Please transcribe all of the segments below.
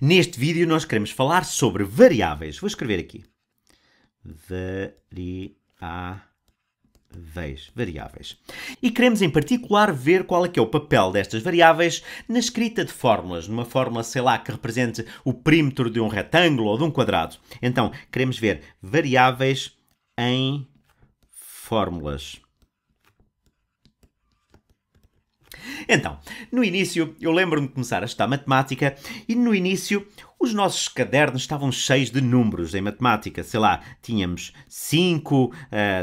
Neste vídeo nós queremos falar sobre variáveis. Vou escrever aqui. Variáveis. Variáveis. E queremos em particular ver qual é que é o papel destas variáveis na escrita de fórmulas, numa fórmula, sei lá, que represente o perímetro de um retângulo ou de um quadrado. Então, queremos ver variáveis em fórmulas. Então, no início, eu lembro-me de começar a estudar matemática e no início os nossos cadernos estavam cheios de números em matemática. Sei lá, tínhamos 5,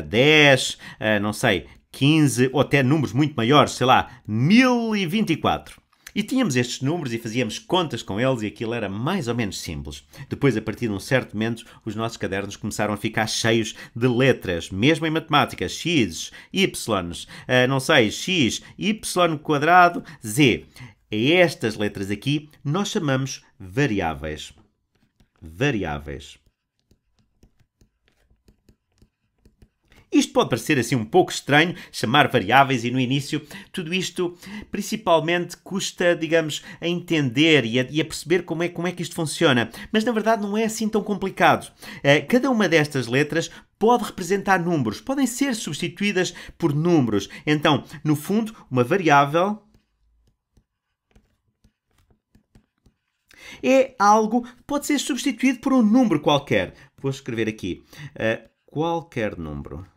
10, eh, eh, não sei, 15 ou até números muito maiores, sei lá, 1024. E tínhamos estes números e fazíamos contas com eles e aquilo era mais ou menos simples. Depois, a partir de um certo momento, os nossos cadernos começaram a ficar cheios de letras, mesmo em matemática, x, y, eh, não sei, x, y quadrado, z. estas letras aqui nós chamamos variáveis. Variáveis. Isto pode parecer assim um pouco estranho, chamar variáveis e no início tudo isto principalmente custa, digamos, a entender e a, e a perceber como é, como é que isto funciona. Mas na verdade não é assim tão complicado. Eh, cada uma destas letras pode representar números, podem ser substituídas por números. Então, no fundo, uma variável é algo que pode ser substituído por um número qualquer. Vou escrever aqui uh, qualquer número.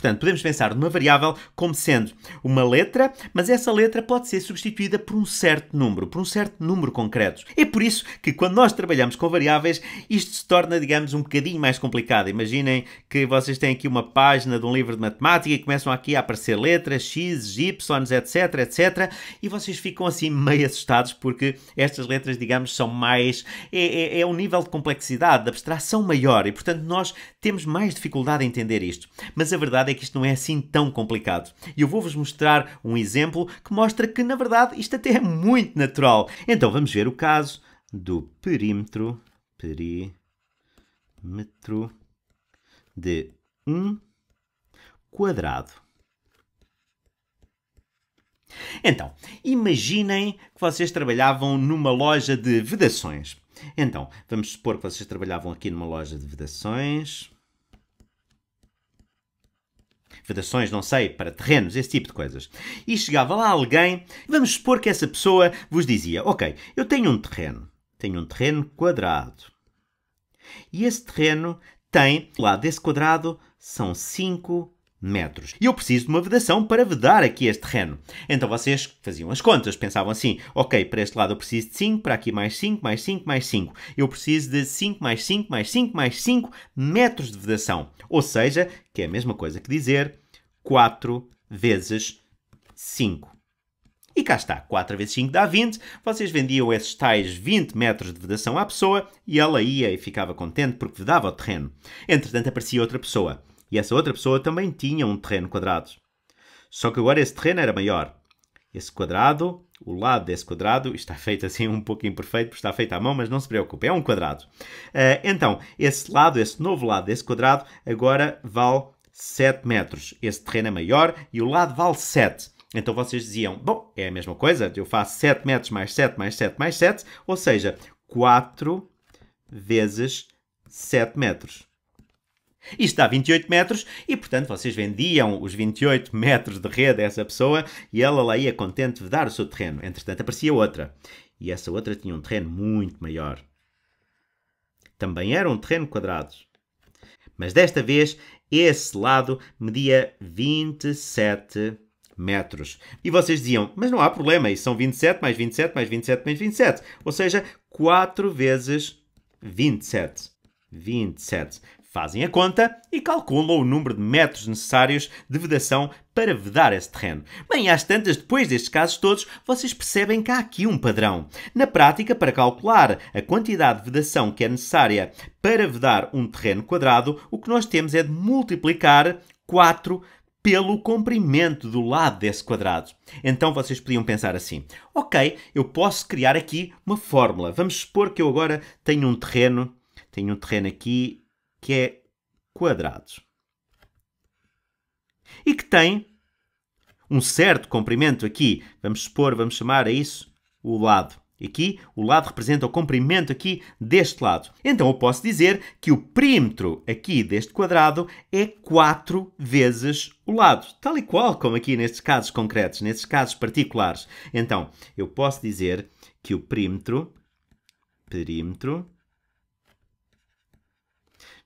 Portanto, podemos pensar numa variável como sendo uma letra, mas essa letra pode ser substituída por um certo número, por um certo número concreto. É por isso que quando nós trabalhamos com variáveis, isto se torna, digamos, um bocadinho mais complicado. Imaginem que vocês têm aqui uma página de um livro de matemática e começam aqui a aparecer letras, x, y, etc, etc, e vocês ficam assim meio assustados porque estas letras, digamos, são mais... é, é, é um nível de complexidade, de abstração maior e, portanto, nós temos mais dificuldade em entender isto. Mas a verdade é é que isto não é assim tão complicado. E eu vou-vos mostrar um exemplo que mostra que, na verdade, isto até é muito natural. Então vamos ver o caso do perímetro, perímetro de um quadrado. Então, imaginem que vocês trabalhavam numa loja de vedações. Então, vamos supor que vocês trabalhavam aqui numa loja de vedações vedações, não sei, para terrenos, esse tipo de coisas. E chegava lá alguém, vamos supor que essa pessoa vos dizia: Ok, eu tenho um terreno, tenho um terreno quadrado. E esse terreno tem, lá desse quadrado, são cinco metros. E eu preciso de uma vedação para vedar aqui este terreno. Então vocês faziam as contas, pensavam assim, ok, para este lado eu preciso de 5, para aqui mais 5, mais 5, mais 5. Eu preciso de 5, mais 5, mais 5, mais 5 metros de vedação. Ou seja, que é a mesma coisa que dizer 4 vezes 5. E cá está, 4 vezes 5 dá 20. Vocês vendiam esses tais 20 metros de vedação à pessoa e ela ia e ficava contente porque vedava o terreno. Entretanto, aparecia outra pessoa e essa outra pessoa também tinha um terreno quadrado. Só que agora esse terreno era maior. Esse quadrado, o lado desse quadrado, está feito assim um pouco imperfeito, está feito à mão, mas não se preocupe, é um quadrado. Uh, então, esse lado, esse novo lado desse quadrado, agora vale 7 metros. Esse terreno é maior e o lado vale 7. Então vocês diziam, bom, é a mesma coisa, eu faço 7 metros mais 7 mais 7 mais 7, ou seja, 4 vezes 7 metros. Isto dá 28 metros e, portanto, vocês vendiam os 28 metros de rede a essa pessoa e ela lá ia contente de dar o seu terreno. Entretanto, aparecia outra. E essa outra tinha um terreno muito maior. Também era um terreno quadrado. Mas desta vez, esse lado media 27 metros. E vocês diziam, mas não há problema, isso são 27 mais 27 mais 27 mais 27. Ou seja, 4 vezes 27. 27 fazem a conta e calculam o número de metros necessários de vedação para vedar esse terreno. Bem, às tantas, depois destes casos todos, vocês percebem que há aqui um padrão. Na prática, para calcular a quantidade de vedação que é necessária para vedar um terreno quadrado, o que nós temos é de multiplicar 4 pelo comprimento do lado desse quadrado. Então vocês podiam pensar assim: ok, eu posso criar aqui uma fórmula. Vamos supor que eu agora tenho um terreno, tenho um terreno aqui que é quadrado e que tem um certo comprimento aqui. Vamos supor, vamos chamar a isso o lado. Aqui, o lado representa o comprimento aqui deste lado. Então, eu posso dizer que o perímetro aqui deste quadrado é 4 vezes o lado. Tal e qual como aqui nestes casos concretos, nestes casos particulares. Então, eu posso dizer que o perímetro, perímetro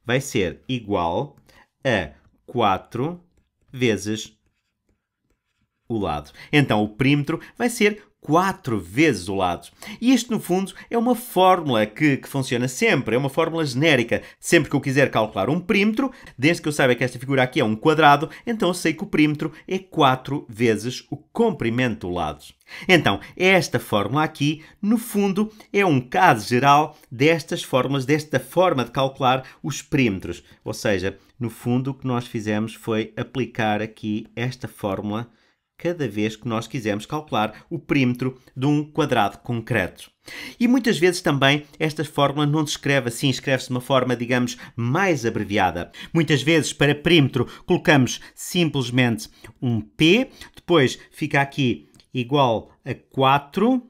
vai ser igual a 4 vezes o lado. Então o perímetro vai ser quatro vezes o lado. E isto, no fundo, é uma fórmula que, que, funciona sempre, é uma fórmula genérica. Sempre que eu quiser calcular um perímetro, desde que eu saiba que esta figura aqui é um quadrado, então eu sei que o perímetro é 4 vezes o comprimento do lado. Então, esta fórmula aqui, no fundo, é um caso geral destas fórmulas, desta forma de calcular os perímetros. Ou seja, no fundo, o que nós fizemos foi aplicar aqui esta fórmula cada vez que nós quisermos calcular o perímetro de um quadrado concreto. E muitas vezes também esta fórmula não se escreve assim, escreve-se de uma forma, digamos, mais abreviada. Muitas vezes, para perímetro, colocamos simplesmente um P, depois fica aqui igual a 4,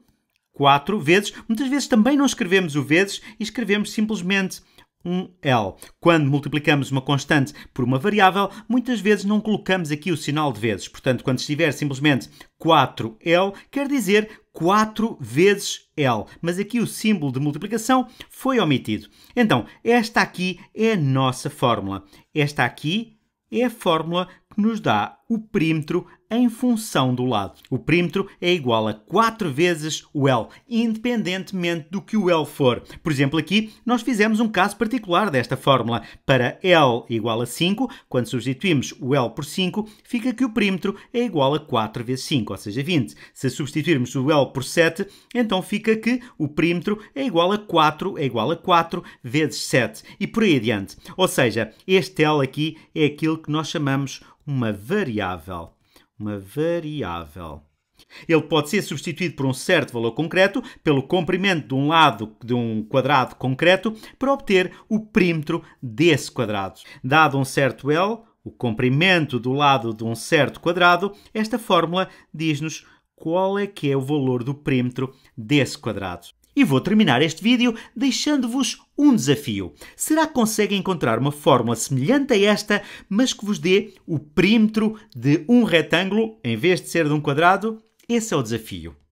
4 vezes. Muitas vezes também não escrevemos o vezes e escrevemos simplesmente um L. Quando multiplicamos uma constante por uma variável, muitas vezes não colocamos aqui o sinal de vezes. Portanto, quando estiver simplesmente 4L, quer dizer 4 vezes L, mas aqui o símbolo de multiplicação foi omitido. Então, esta aqui é a nossa fórmula. Esta aqui é a fórmula que nos dá o perímetro em função do lado. O perímetro é igual a 4 vezes o L, independentemente do que o L for. Por exemplo, aqui nós fizemos um caso particular desta fórmula. Para L igual a 5, quando substituímos o L por 5, fica que o perímetro é igual a 4 vezes 5, ou seja, 20. Se substituirmos o L por 7, então fica que o perímetro é igual a 4, é igual a 4 vezes 7 e por aí adiante. Ou seja, este L aqui é aquilo que nós chamamos uma variável uma variável. Ele pode ser substituído por um certo valor concreto pelo comprimento de um lado de um quadrado concreto para obter o perímetro desse quadrado. Dado um certo L, o comprimento do lado de um certo quadrado, esta fórmula diz-nos qual é que é o valor do perímetro desse quadrado. E vou terminar este vídeo deixando-vos um desafio. Será que conseguem encontrar uma fórmula semelhante a esta, mas que vos dê o perímetro de um retângulo em vez de ser de um quadrado? Esse é o desafio.